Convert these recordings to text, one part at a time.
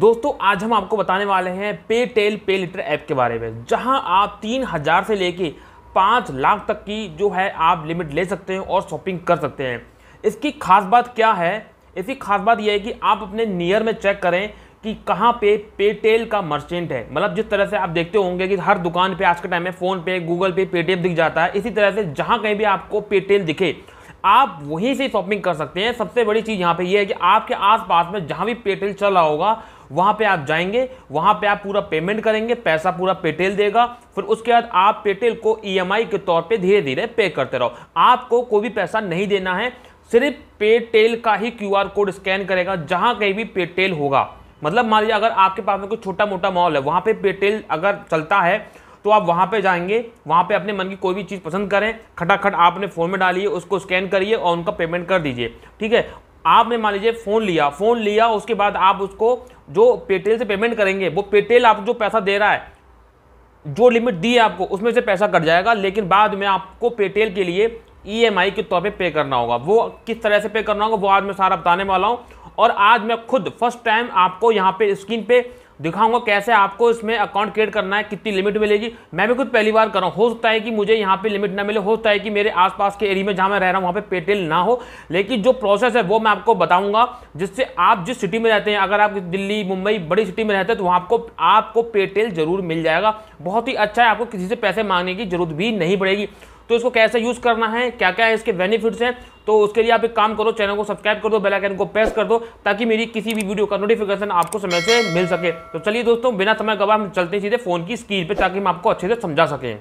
दोस्तों आज हम आपको बताने वाले हैं पे टेल पे लीटर ऐप के बारे में जहां आप तीन हज़ार से लेके पाँच लाख तक की जो है आप लिमिट ले सकते हैं और शॉपिंग कर सकते हैं इसकी खास बात क्या है इसकी खास बात यह है कि आप अपने नियर में चेक करें कि कहाँ पे पेटेल का मर्चेंट है मतलब जिस तरह से आप देखते होंगे कि हर दुकान पे आज के टाइम में फ़ोनपे पे गूगल पे पेटीएम दिख जाता है इसी तरह से जहाँ कहीं भी आपको पेटेल दिखे आप वहीं से शॉपिंग कर सकते हैं सबसे बड़ी चीज़ यहाँ पे ये है कि आपके आसपास में जहाँ भी पेटेल चल रहा होगा वहां पे आप जाएंगे वहां पे आप पूरा पेमेंट करेंगे पैसा पूरा पेटेल देगा फिर उसके बाद आप पेटेल को ईएमआई e के तौर पे धीरे धीरे पे करते रहो आपको कोई भी पैसा नहीं देना है सिर्फ पेटेल का ही क्यू कोड स्कैन करेगा जहाँ कहीं भी पेटेल होगा मतलब मान लीजिए अगर आपके पास में कोई छोटा मोटा मॉल है वहाँ पे पेटेल अगर चलता है तो आप वहाँ पे जाएंगे वहाँ पे अपने मन की कोई भी चीज़ पसंद करें खटाखट आपने फ़ोन में डालिए उसको स्कैन करिए और उनका पेमेंट कर दीजिए ठीक है आपने मान लीजिए फ़ोन लिया फ़ोन लिया उसके बाद आप उसको जो पेटेल से पेमेंट करेंगे वो पेटेल आप जो पैसा दे रहा है जो लिमिट दी है आपको उसमें से पैसा कट जाएगा लेकिन बाद में आपको पेटेल के लिए ई e के तौर पे पे करना होगा वो किस तरह से पे करना होगा वो आज मैं सारा बताने वाला हूँ और आज मैं खुद फर्स्ट टाइम आपको यहाँ पे स्क्रीन पे दिखाऊंगा कैसे आपको इसमें अकाउंट क्रिएट करना है कितनी लिमिट मिलेगी मैं भी खुद पहली बार कर रहा हूँ हो सकता है कि मुझे यहाँ पे लिमिट ना मिले हो सकता है कि मेरे आसपास के एरिया में जहाँ मैं रह रहा हूँ वहाँ पे पेटेल ना हो लेकिन जो प्रोसेस है वो मैं आपको बताऊंगा जिससे आप जिस सिटी में रहते हैं अगर आप दिल्ली मुंबई बड़ी सिटी में रहते हैं तो वहाँ आपको आपको पेटेल जरूर मिल जाएगा बहुत ही अच्छा है आपको किसी से पैसे मांगने की जरूरत भी नहीं पड़ेगी तो इसको कैसे यूज़ करना है क्या क्या है इसके बेनिफिट्स हैं तो उसके लिए आप एक काम करो चैनल को सब्सक्राइब कर दो बेल आइकन को प्रेस कर दो ताकि मेरी किसी भी वीडियो का नोटिफिकेशन आपको समय से मिल सके तो चलिए दोस्तों बिना समय गवाह हम चलते सीधे फ़ोन की स्क्रीन पर ताकि हम आपको अच्छे से समझा सकें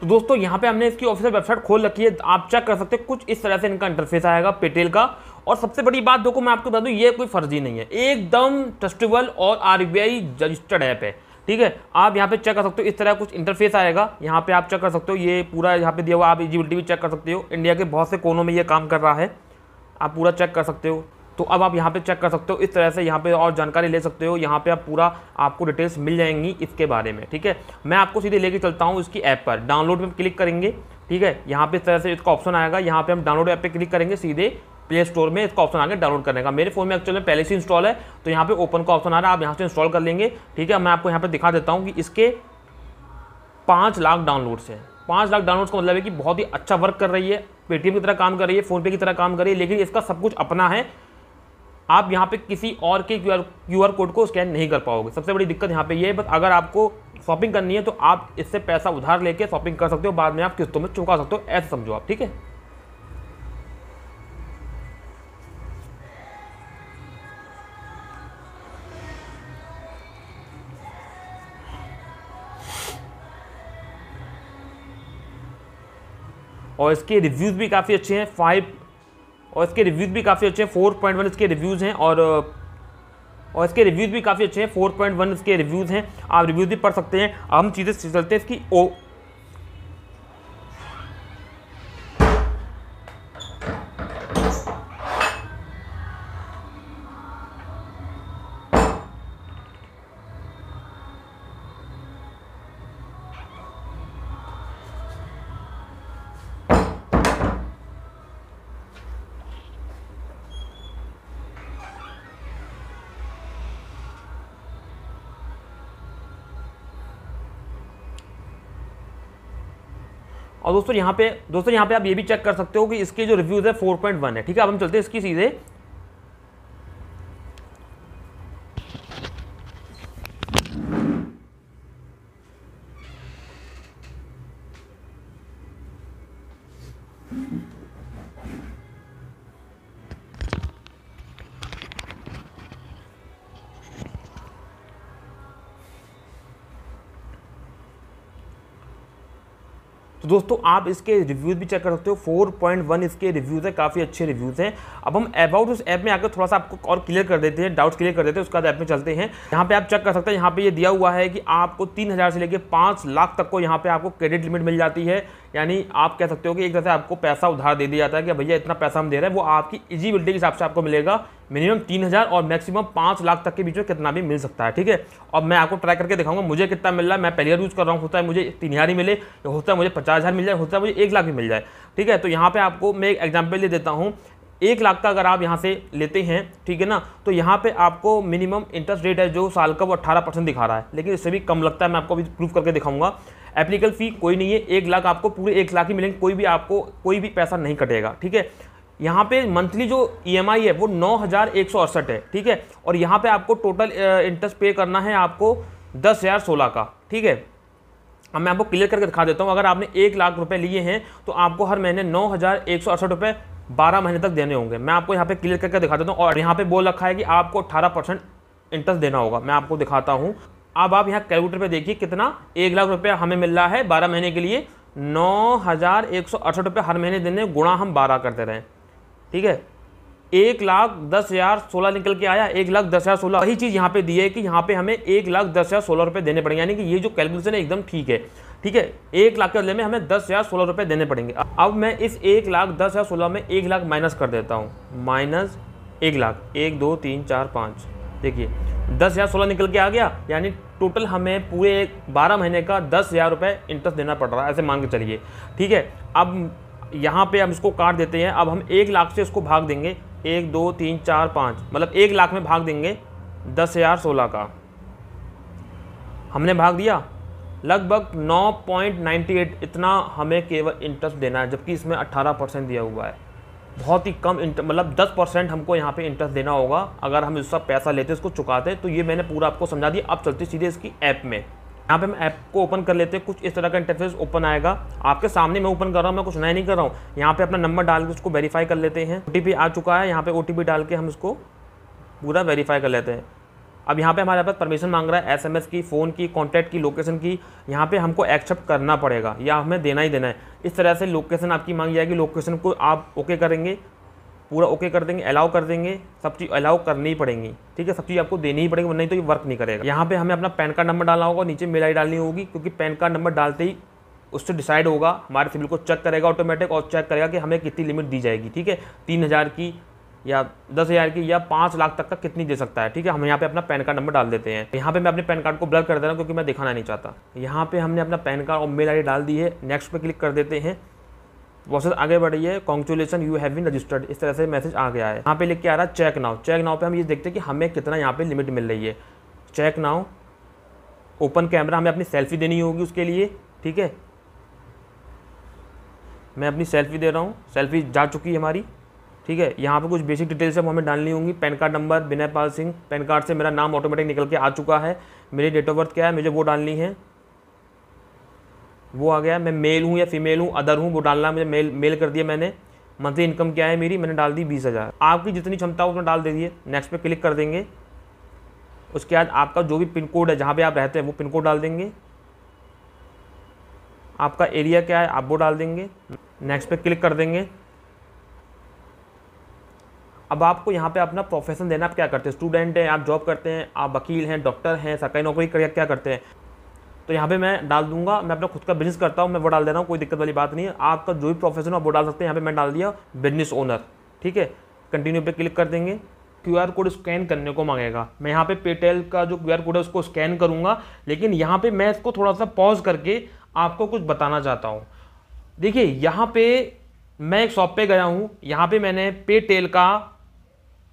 तो दोस्तों यहाँ पे हमने इसकी ऑफिशियल वेबसाइट खोल रखी है आप चेक कर सकते हैं कुछ इस तरह से इनका इंटरफेस आएगा पेटेल का और सबसे बड़ी बात देखो मैं आपको बता दूँ ये कोई फर्जी नहीं है एकदम ट्रस्टेबल और आर रजिस्टर्ड ऐप है ठीक है आप यहाँ पे चेक कर सकते हो इस तरह कुछ इंटरफेस आएगा यहाँ पे आप चेक कर सकते हो ये पूरा यहाँ पे दिया हुआ आप इजीबिलिटी भी चेक कर सकते हो इंडिया के बहुत से कोनों में ये काम कर रहा है आप पूरा चेक कर सकते हो तो अब आप यहाँ पे चेक कर सकते हो इस तरह से यहाँ पे और जानकारी ले सकते हो यहाँ पे आप पूरा आपको डिटेल्स मिल जाएंगी इसके बारे में ठीक है मैं आपको सीधे लेके चलता हूँ इसकी ऐप पर डाउनलोड में क्लिक करेंगे ठीक है यहाँ पे इस तरह से इसका ऑप्शन आएगा यहाँ पे हम डाउनलोड ऐप पे क्लिक करेंगे सीधे प्ले स्टोर में इसका ऑप्शन आ गया डाउनलोड करने का मेरे फोन में एक्चुअल में पहले से इंस्टॉल है तो यहाँ पे ओपन का ऑप्शन आ रहा है आप यहाँ से इंस्टॉल कर लेंगे ठीक है मैं आपको यहाँ पर दिखा देता हूँ कि इसके पाँच लाख डाउनलोड्स हैं पाँच लाख डाउनलोड्स का मतलब है कि बहुत ही अच्छा वर्क कर रही है पेटीएम की तरह काम कर रही है फ़ोनपे की तरह काम कर रही है लेकिन इसका सब कुछ अपना है आप यहाँ पर किसी और के क्यू आर कोड को स्कैन नहीं कर पाओगे सबसे बड़ी दिक्कत यहाँ पर ये यह है बस अगर आपको शॉपिंग करनी है तो आप इससे पैसा उधार लेके शॉपिंग कर सकते हो बाद में आप किस्तों में चुका सकते हो ऐसा समझो आप ठीक है और इसके रिव्यूज़ भी काफ़ी अच्छे हैं फाइव और इसके रिव्यूज़ भी काफ़ी अच्छे हैं फोर पॉइंट वन इसके रिव्यूज़ हैं और और इसके रिव्यूज़ भी काफ़ी अच्छे हैं फोर पॉइंट वन इसके रिव्यूज़ हैं आप रिव्यूज़ भी पढ़ सकते हैं हम चीज़ें चलते हैं इसकी ओ और दोस्तों यहाँ पे दोस्तों यहाँ पे आप ये भी चेक कर सकते हो कि इसके जो रिव्यूज़ है 4.1 है ठीक है अब हम चलते हैं इसकी सीधे दोस्तों आप इसके रिव्यूज़ भी चेक कर सकते हो 4.1 इसके रिव्यूज़ है काफ़ी अच्छे रिव्यूज़ हैं अब हम अबाउट उस ऐप में आकर थोड़ा सा आपको और क्लियर कर देते हैं डाउट्स क्लियर कर देते हैं उसके बाद ऐप में चलते हैं यहाँ पे आप चेक कर सकते हैं यहाँ पे ये दिया हुआ है कि आपको तीन हज़ार से लेकर पाँच लाख तक को यहाँ पे आपको क्रेडिट लिमिट मिल जाती है यानी आप कह सकते हो कि एक तरह से आपको पैसा उधार दे दिया जाता है कि भैया इतना पैसा हम दे रहे हैं वो आपकी इजीबिलिटी के हिसाब से आपको मिलेगा मिनिमम तीन हज़ार और मैक्सिमम पाँच लाख तक के बीच में कितना भी मिल सकता है ठीक है और मैं आपको ट्राई करके दिखाऊंगा मुझे कितना मिल रहा है मैं पहली बार यूज़ कर रहा हूँ होता है मुझे तीन हज़ार ही मिले होता है मुझे पचास हज़ार मिल जाए होता है मुझे एक लाख भी मिल जाए ठीक है तो यहाँ पर आपको मैं एक एग्जाम्पल दे देता हूँ एक लाख का अगर आप यहाँ से लेते हैं ठीक है ना तो यहाँ पे आपको मिनिमम इंटरेस्ट रेट है जो साल का वो अट्ठारह परसेंट दिखा रहा है लेकिन इससे भी कम लगता है मैं आपको अभी प्रूफ करके दिखाऊंगा एप्लीकल फ़ी कोई नहीं है एक लाख आपको पूरे एक लाख ही मिलेंगे कोई भी आपको कोई भी पैसा नहीं कटेगा ठीक है यहाँ पे मंथली जो ई e है वो नौ है ठीक है और यहाँ पे आपको टोटल इंटरेस्ट पे करना है आपको दस हज़ार सोलह का ठीक है अब मैं आपको क्लियर करके दिखा देता हूँ अगर आपने एक लाख रुपए लिए हैं तो आपको हर महीने नौ हज़ार एक सौ अड़सठ रुपये बारह महीने तक देने होंगे मैं आपको यहाँ पे क्लियर करके दिखा देता हूँ और यहाँ पे बोल रखा है कि आपको अठारह परसेंट इंटरेस्ट देना होगा मैं आपको दिखाता हूँ अब आप यहाँ कैलकुलेटर पे देखिए कितना एक लाख रुपया हमें मिल रहा है बारह महीने के लिए नौ हज़ार एक सौ अड़सठ रुपये हर महीने देने गुणा हम बारह करते रहें ठीक है एक लाख दस हज़ार सोलह निकल के आया एक लाख दस हज़ार सोलह वही चीज़ यहाँ पे दी है कि यहाँ पे हमें एक लाख दस हज़ार सोलह रुपये देने पड़ेंगे यानी कि ये जो कैलकुलेशन है एकदम ठीक है ठीक है एक लाख के बदले में हमें दस हज़ार सोलह रुपये देने पड़ेंगे अब मैं इस एक लाख दस हज़ार सोलह में एक लाख माइनस कर देता हूँ माइनस एक लाख एक दो तीन चार पाँच देखिए दस हज़ार सोलह निकल के आ गया यानी टोटल हमें पूरे बारह महीने का दस हज़ार रुपये इंटरेस्ट देना पड़ रहा है ऐसे मान के चलिए ठीक है अब यहाँ पे हम इसको काट देते हैं अब हम एक लाख से इसको भाग देंगे एक दो तीन चार पाँच मतलब एक लाख में भाग देंगे दस हज़ार सोलह का हमने भाग दिया लगभग एट इतना हमें केवल इंटरेस्ट देना है जबकि इसमें अट्ठारह परसेंट दिया हुआ है बहुत ही कम मतलब दस परसेंट हमको यहाँ पे इंटरेस्ट देना होगा अगर हम उसका पैसा लेते उसको चुकाते तो ये मैंने पूरा आपको समझा दिया अब चलते सीधे इसकी ऐप में यहाँ पे हम ऐप को ओपन कर लेते हैं कुछ इस तरह का इंटरफेस ओपन आएगा आपके सामने मैं ओपन कर रहा हूँ मैं कुछ नया नहीं कर रहा हूँ यहाँ पे अपना नंबर डाल के उसको वेरीफाई कर लेते हैं ओ आ चुका है यहाँ पे ओ डाल के हम उसको पूरा वेरीफाई कर लेते हैं अब यहाँ पे हमारे पास परमिशन मांग रहा है एसएमएस की फ़ोन की कॉन्टैक्ट की लोकेशन की यहाँ पे हमको एक्सेप्ट करना पड़ेगा या हमें देना ही देना है इस तरह से लोकेशन आपकी मांगी जाएगी लोकेशन को आप ओके करेंगे पूरा ओके कर देंगे अलाउ कर देंगे सब चीज़ अलाउ करनी ही पड़ेंगी ठीक है सब चीज़ आपको देनी ही पड़ेगी नहीं तो ये वर्क नहीं करेगा यहाँ पर हमें अपना पैन कार्ड नंबर डालना होगा नीचे मेल आई डालनी होगी क्योंकि पैन कार्ड नंबर डालते ही उससे डिसाइड होगा हमारे सिविल को चेक करेगा ऑटोमेटिक और चेक करेगा कि हमें कितनी लिमिट दी जाएगी ठीक है तीन हज़ार की या दस हज़ार की या पाँच लाख तक का कितनी दे सकता है ठीक है हम यहाँ पे अपना पैन कार्ड नंबर डाल देते हैं यहाँ पे मैं अपने पैन कार्ड को ब्लर कर दे रहा हूँ क्योंकि मैं दिखाना नहीं चाहता यहाँ पे हमने अपना पैन कार्ड और मेल आई डाल दी है नेक्स्ट पे क्लिक कर देते हैं प्रोसेस आगे बढ़ी है congratulations you have been registered इस तरह से मैसेज आ गया है यहाँ पे लिख के आ रहा है चेक नाउ चेक नाउ पर हम ये देखते हैं कि हमें कितना यहाँ पर लिमिट मिल रही है चेक नाउ ओपन कैमरा हमें अपनी सेल्फी देनी होगी उसके लिए ठीक है मैं अपनी सेल्फी दे रहा हूँ सेल्फी जा चुकी है हमारी ठीक है यहाँ पे कुछ बेसिक डिटेल्स अब हमें डालनी होंगी PAN card number Vinay Pal Singh PAN card से मेरा नाम ऑटोमेटिक निकल के आ चुका है मेरी डेट ऑफ बर्थ क्या है मुझे वो डालनी है वो आ गया मैं मेल हूँ या फीमेल हूँ अदर हूँ वो डालना मुझे मेल मेल कर दिया मैंने मंथली इनकम क्या है मेरी मैंने डाल दी बीस हज़ार आपकी जितनी क्षमता हो उसमें डाल दे दिए नेक्स्ट पे क्लिक कर देंगे उसके बाद आपका जो भी पिन कोड है जहाँ पे आप रहते हैं वो पिन कोड डाल देंगे आपका एरिया क्या है आप वो डाल देंगे नेक्स्ट पे क्लिक कर देंगे अब आपको यहाँ पे अपना प्रोफेशन देना आप क्या करते हैं स्टूडेंट हैं आप जॉब करते हैं आप वकील हैं डॉक्टर हैं सरकारी नौकरी क्या करते हैं तो यहाँ पे मैं डाल दूंगा मैं अपना खुद का बिजनेस करता हूँ मैं वो डाल दे रहा हूँ कोई दिक्कत वाली बात नहीं है आपका जो भी प्रोफेशन आप वो डाल सकते हैं यहाँ पर मैं डाल दिया बिजनेस ओनर ठीक है कंटिन्यू पर क्लिक कर देंगे क्यू कोड स्कैन करने को मांगेगा मैं यहाँ पर पेटेल का जो क्यू कोड है उसको स्कैन करूँगा लेकिन यहाँ पर मैं इसको थोड़ा सा पॉज करके आपको कुछ बताना चाहता हूँ देखिए यहाँ पर मैं एक शॉप पर गया हूँ यहाँ पर मैंने पेटेल का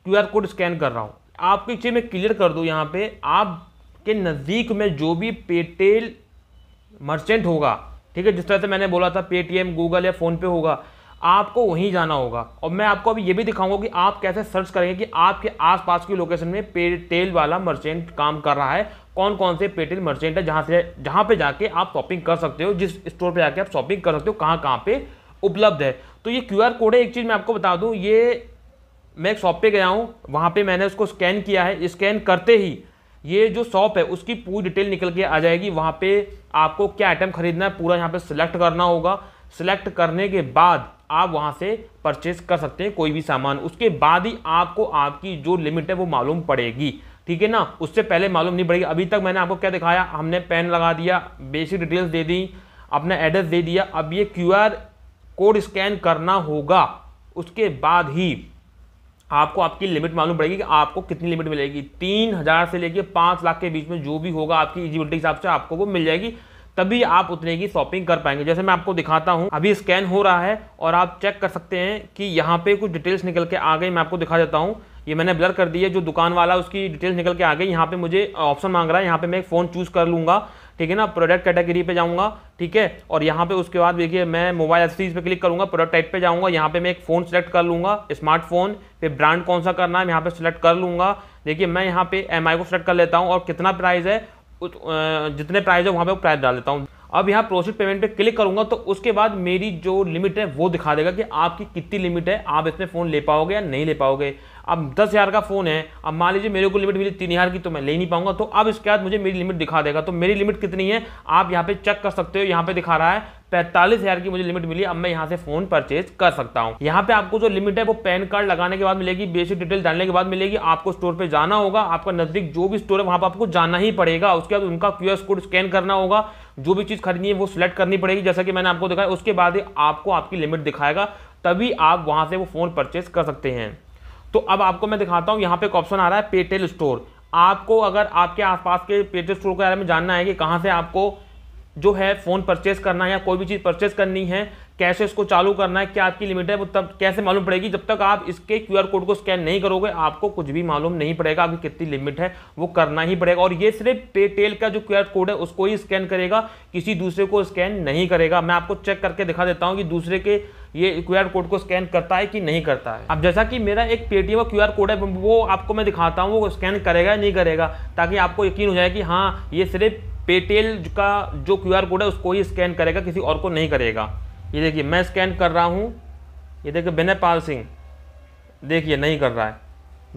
क्यूआर कोड स्कैन कर रहा हूँ आपकी चीज़ मैं क्लियर कर दूँ यहाँ पे आपके नज़दीक में जो भी पेटेल मर्चेंट होगा ठीक है जिस तरह से मैंने बोला था पेटीएम गूगल या फ़ोनपे होगा आपको वहीं जाना होगा और मैं आपको अभी ये भी दिखाऊंगा कि आप कैसे सर्च करेंगे कि आपके आसपास की लोकेशन में पेटेल वाला मर्चेंट काम कर रहा है कौन कौन से पेटेल मर्चेंट है जहाँ से जहाँ पे जाके आप शॉपिंग कर सकते हो जिस स्टोर पे जाके आप शॉपिंग कर सकते हो कहाँ कहाँ पे उपलब्ध है तो ये क्यूआर कोड है एक चीज़ मैं आपको बता दूँ ये मैं एक शॉप पे गया हूँ वहाँ पे मैंने उसको स्कैन किया है स्कैन करते ही ये जो शॉप है उसकी पूरी डिटेल निकल के आ जाएगी वहाँ पे आपको क्या आइटम खरीदना है पूरा यहाँ पे सिलेक्ट करना होगा सिलेक्ट करने के बाद आप वहाँ से परचेज कर सकते हैं कोई भी सामान उसके बाद ही आपको आपकी जो लिमिट है वो मालूम पड़ेगी ठीक है ना उससे पहले मालूम नहीं पड़ेगी अभी तक मैंने आपको क्या दिखाया हमने पेन लगा दिया बेसिक डिटेल्स दे दी अपना एड्रेस दे दिया अब ये क्यू कोड स्कैन करना होगा उसके बाद ही आपको आपकी लिमिट मालूम पड़ेगी कि आपको कितनी लिमिट मिलेगी तीन हज़ार से लेके पाँच लाख के बीच में जो भी होगा आपकी इजिबिलिटी हिसाब से आपको वो मिल जाएगी तभी आप उतने की शॉपिंग कर पाएंगे जैसे मैं आपको दिखाता हूँ अभी स्कैन हो रहा है और आप चेक कर सकते हैं कि यहाँ पे कुछ डिटेल्स निकल के आ गई मैं आपको दिखा देता हूँ ये मैंने ब्लर कर दी है जो दुकान वाला उसकी डिटेल्स निकल के आ गई यहाँ पे मुझे ऑप्शन मांग रहा है यहाँ पे मैं एक फ़ोन चूज़ कर लूँगा ठीक है ना प्रोडक्ट कैटेगरी पे जाऊंगा ठीक है और यहाँ पे उसके बाद देखिए मैं मोबाइल एक्सरीज पे क्लिक करूंगा प्रोडक्ट टाइप पे जाऊंगा यहाँ पे मैं एक फ़ोन सेलेक्ट कर लूंगा स्मार्टफोन फिर ब्रांड कौन सा करना है यहाँ पे सेलेक्ट कर लूंगा देखिए मैं यहाँ पे एम को सेलेक्ट कर लेता हूँ और कितना प्राइस है जितने प्राइस है वहाँ पे प्राइस डाल देता हूँ अब यहाँ प्रोसेस पेमेंट पे क्लिक करूंगा तो उसके बाद मेरी जो लिमिट है वो दिखा देगा कि आपकी कितनी लिमिट है आप इसमें फ़ोन ले पाओगे या नहीं ले पाओगे अब दस हज़ार का फ़ोन है अब मान लीजिए मेरे को लिमिट मिली तीन हज़ार की तो मैं ले नहीं पाऊंगा तो अब इसके बाद मुझे मेरी लिमिट दिखा देगा तो मेरी लिमिट कितनी है आप यहाँ पे चेक कर सकते हो यहाँ पे दिखा रहा है पैंतालीस हज़ार की मुझे लिमिट मिली अब मैं यहाँ से फ़ोन परचेज कर सकता हूँ यहाँ पे आपको जो लिमिट है वो पैन कार्ड लगाने के बाद मिलेगी बेसिक डिटेल डालने के बाद मिलेगी आपको स्टोर पे जाना होगा आपका नज़दीक जो भी स्टोर है वहाँ पर आपको जाना ही पड़ेगा उसके बाद उनका क्यू कोड स्कैन करना होगा जो भी चीज़ खरीदनी है वो सिलेक्ट करनी पड़ेगी जैसा कि मैंने आपको दिखाया उसके बाद आपको आपकी लिमिट दिखाएगा तभी आप वहाँ से वो फ़ोन परचेज कर सकते हैं तो अब आपको मैं दिखाता हूँ यहाँ पे एक ऑप्शन आ रहा है पेटेल स्टोर आपको अगर आपके आसपास के पेटेल स्टोर के बारे में जानना है कि कहाँ से आपको जो है फ़ोन परचेस करना है या कोई भी चीज़ परचेस करनी है कैसे इसको चालू करना है क्या आपकी लिमिट है वो तब कैसे मालूम पड़ेगी जब तक आप इसके क्यूआर कोड को स्कैन नहीं करोगे आपको कुछ भी मालूम नहीं पड़ेगा आपकी कितनी लिमिट है वो करना ही पड़ेगा और ये सिर्फ पेटेल का जो क्यूआर कोड है उसको ही स्कैन करेगा किसी दूसरे को स्कैन नहीं करेगा मैं आपको चेक करके दिखा देता हूँ कि दूसरे के ये क्यूआर कोड को स्कैन करता है कि नहीं करता है अब जैसा कि मेरा एक पेटीएम का क्यूआर कोड है वो आपको मैं दिखाता हूँ वो स्कैन करेगा या नहीं करेगा ताकि आपको यकीन हो जाए कि हाँ ये सिर्फ पेटेल का जो क्यूआर कोड है उसको ही स्कैन करेगा किसी और को नहीं करेगा ये देखिए मैं स्कैन कर रहा हूँ ये देखिए विनयपाल सिंह देखिए नहीं कर रहा है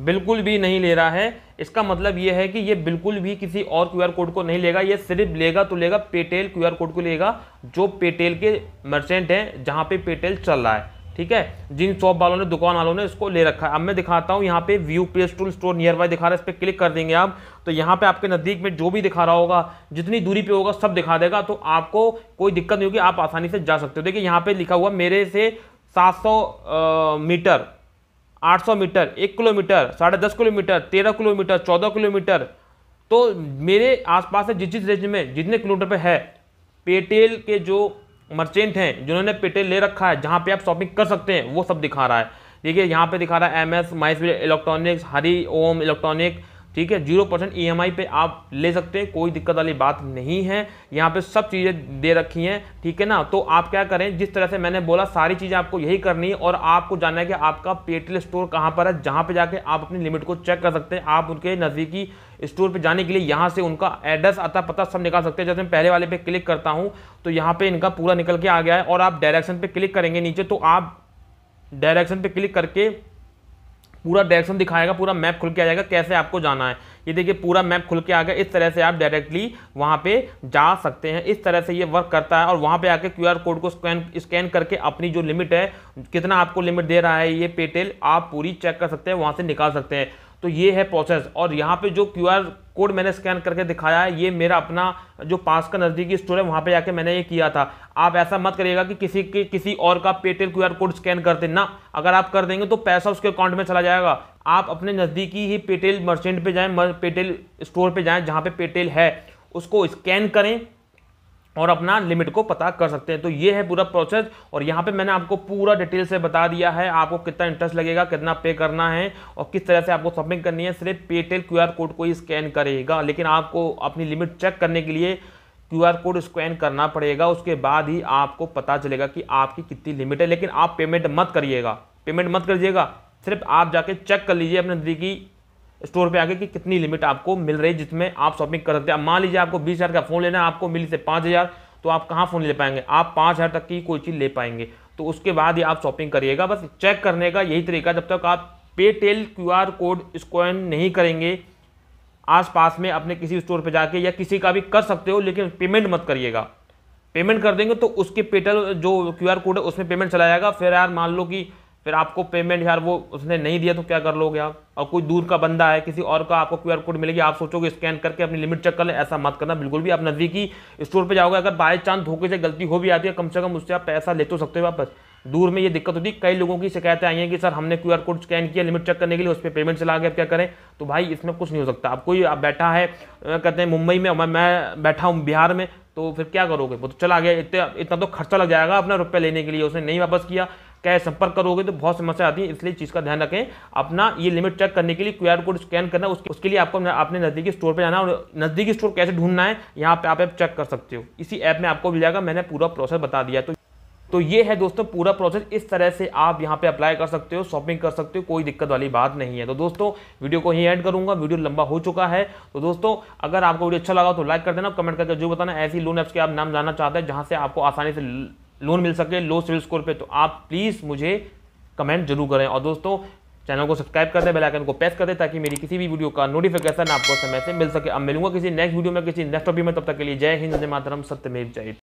बिल्कुल भी नहीं ले रहा है इसका मतलब ये है कि ये बिल्कुल भी किसी और क्यूआर कोड को नहीं लेगा ये सिर्फ लेगा तो लेगा पेटेल क्यूआर कोड को लेगा जो पेटेल के मर्चेंट हैं जहाँ पे पेटेल चल रहा है ठीक है जिन शॉप वालों ने दुकान वालों ने इसको ले रखा है अब मैं दिखाता हूँ यहाँ पे view play stool store nearby दिखा रहा है इस पर क्लिक कर देंगे आप तो यहाँ पे आपके नज़दीक में जो भी दिखा रहा होगा जितनी दूरी पे होगा सब दिखा देगा तो आपको कोई दिक्कत नहीं होगी आप आसानी से जा सकते हो देखिए यहाँ पर लिखा हुआ मेरे से सात मीटर आठ मीटर एक किलोमीटर साढ़े दस किलोमीटर तेरह किलोमीटर चौदह किलोमीटर तो मेरे आसपास है जिस जिस रेंज में जितने किलोमीटर पर है पेटेल के जो मर्चेंट हैं जिन्होंने पेटेंट ले रखा है जहाँ पे आप शॉपिंग कर सकते हैं वो सब दिखा रहा है देखिए यहाँ पे दिखा रहा है एम एस माइस इलेक्ट्रॉनिक्स हरी ओम इलेक्ट्रॉनिक्स ठीक है जीरो परसेंट ई पे आप ले सकते हैं कोई दिक्कत वाली बात नहीं है यहाँ पे सब चीज़ें दे रखी हैं ठीक है ना तो आप क्या करें जिस तरह से मैंने बोला सारी चीज़ें आपको यही करनी है और आपको जानना है कि आपका पेटीएल स्टोर कहाँ पर है जहाँ पे जाके आप अपनी लिमिट को चेक कर सकते हैं आप उनके नज़दीकी स्टोर पे जाने के लिए यहाँ से उनका एड्रेस आता पता सब निकाल सकते हैं जैसे मैं पहले वाले पे क्लिक करता हूँ तो यहाँ पर इनका पूरा निकल के आ गया है और आप डायरेक्शन पर क्लिक करेंगे नीचे तो आप डायरेक्शन पर क्लिक करके पूरा डायरेक्शन दिखाएगा पूरा मैप खुल के आ जाएगा कैसे आपको जाना है ये देखिए पूरा मैप खुल के आ गया इस तरह से आप डायरेक्टली वहाँ पे जा सकते हैं इस तरह से ये वर्क करता है और वहाँ पे आके क्यूआर कोड को स्कैन स्कैन करके अपनी जो लिमिट है कितना आपको लिमिट दे रहा है ये पेटेल आप पूरी चेक कर सकते हैं वहाँ से निकाल सकते हैं तो ये है प्रोसेस और यहाँ पे जो क्यू आर कोड मैंने स्कैन करके दिखाया है ये मेरा अपना जो पास का नज़दीकी स्टोर है वहाँ पे जाके मैंने ये किया था आप ऐसा मत करिएगा कि किसी के किसी और का पेटेल क्यू आर कोड स्कैन करते ना अगर आप कर देंगे तो पैसा उसके अकाउंट में चला जाएगा आप अपने नज़दीकी ही पेटेल मर्चेंट पे जाएँ पेटेल स्टोर पर जाएँ जहाँ पर पे पेटेल है उसको स्कैन करें और अपना लिमिट को पता कर सकते हैं तो ये है पूरा प्रोसेस और यहाँ पे मैंने आपको पूरा डिटेल से बता दिया है आपको कितना इंटरेस्ट लगेगा कितना पे करना है और किस तरह से आपको सबमिट करनी है सिर्फ पेटेल आर कोड को ही स्कैन करेगा लेकिन आपको अपनी लिमिट चेक करने के लिए क्यू आर कोड स्कैन करना पड़ेगा उसके बाद ही आपको पता चलेगा कि आपकी कितनी लिमिट है लेकिन आप पेमेंट मत करिएगा पेमेंट मत करिएगा सिर्फ आप जाके चेक कर लीजिए अपने नज़दीकी स्टोर पे आके कि कितनी लिमिट आपको मिल रही है जिसमें आप शॉपिंग कर सकते हैं मान लीजिए आपको बीस हज़ार का फ़ोन लेना है आपको मिली से पाँच हज़ार तो आप कहाँ फ़ोन ले पाएंगे आप पाँच हज़ार तक की कोई चीज़ ले पाएंगे तो उसके बाद ही आप शॉपिंग करिएगा बस चेक करने का यही तरीका जब तक आप पेटेल क्यू आर कोड स्कैन नहीं करेंगे आसपास में अपने किसी स्टोर पर जाके या किसी का भी कर सकते हो लेकिन पेमेंट मत करिएगा पेमेंट कर देंगे तो उसके पेटल जो क्यू आर कोड है उसमें पेमेंट चला जाएगा फिर यार मान लो कि फिर आपको पेमेंट यार वो उसने नहीं दिया तो क्या कर लोगे आप और कोई दूर का बंदा है किसी और का आपको क्यूआर कोड मिलेगी आप सोचोगे स्कैन करके अपनी लिमिट चेक कर लें ऐसा मत करना बिल्कुल भी आप नज़दीकी स्टोर पे जाओगे अगर बाय चांस धोखे से गलती हो भी आती है कम से कम उससे आप पैसा ले तो सकते हो वापस दूर में ये दिक्कत होती है कई लोगों की शिकायतें आई हैं कि सर हमने क्यू कोड स्कैन किया लिमिट चेक करने के लिए उस पर पेमेंट चला गया अब क्या करें तो भाई इसमें कुछ नहीं हो सकता आप कोई बैठा है कहते हैं मुंबई में मैं बैठा हूँ बिहार में तो फिर क्या करोगे वो तो चला गया इतना इतना तो खर्चा लग जाएगा अपना रुपया लेने के लिए उसने नहीं वापस किया क्या संपर्क करोगे तो बहुत समस्या आती है इसलिए चीज़ का ध्यान रखें अपना ये लिमिट चेक करने के लिए क्यू कोड स्कैन करना उसके, उसके लिए आपको अपने नज़दीकी स्टोर पर जाना और नज़दीकी स्टोर कैसे ढूंढना है यहाँ पे आप चेक कर सकते हो इसी ऐप में आपको मिल जाएगा मैंने पूरा प्रोसेस बता दिया तो तो ये है दोस्तों पूरा प्रोसेस इस तरह से आप यहाँ पे अप्लाई कर सकते हो शॉपिंग कर सकते हो कोई दिक्कत वाली बात नहीं है तो दोस्तों वीडियो को ही ऐड करूँगा वीडियो लंबा हो चुका है तो दोस्तों अगर आपको वीडियो अच्छा लगा तो लाइक कर देना कमेंट करके जो बताना ऐसी लोन ऐप्स के आप नाम जानना चाहते हैं जहाँ से आपको आसानी से लोन मिल सके लो सिविल स्कोर पे तो आप प्लीज़ मुझे कमेंट जरूर करें और दोस्तों चैनल को सब्सक्राइब कर दें बेल आइकन को प्रेस कर दें ताकि मेरी किसी भी वीडियो का नोटिफिकेशन आपको समय से मिल सके अब मिलूंगा किसी नेक्स्ट वीडियो में किसी नेक्स्ट टॉपिक में तब तक के लिए जय हिंद जय मातरम सत्यमेव जय